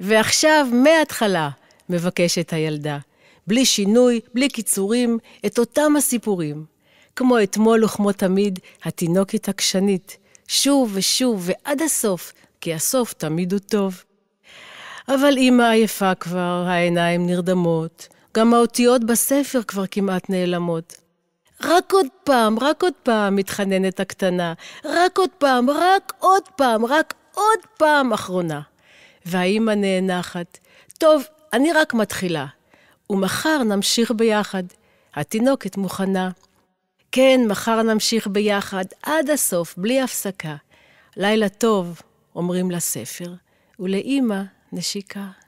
ועכשיו, מההתחלה, מבקשת הילדה, בלי שינוי, בלי קיצורים, את אותם הסיפורים. כמו אתמול וכמו תמיד, התינוקת עקשנית, שוב ושוב ועד הסוף, כי הסוף תמיד הוא טוב. אבל אמא עייפה כבר, העיניים נרדמות, גם האותיות בספר כבר כמעט נעלמות. רק עוד פעם, רק עוד פעם, מתחננת הקטנה. רק עוד פעם, רק עוד פעם, רק עוד פעם אחרונה. והאימא נאנחת. טוב, אני רק מתחילה, ומחר נמשיך ביחד. התינוקת מוכנה. כן, מחר נמשיך ביחד, עד הסוף, בלי הפסקה. לילה טוב, אומרים לספר, ולאימא נשיקה.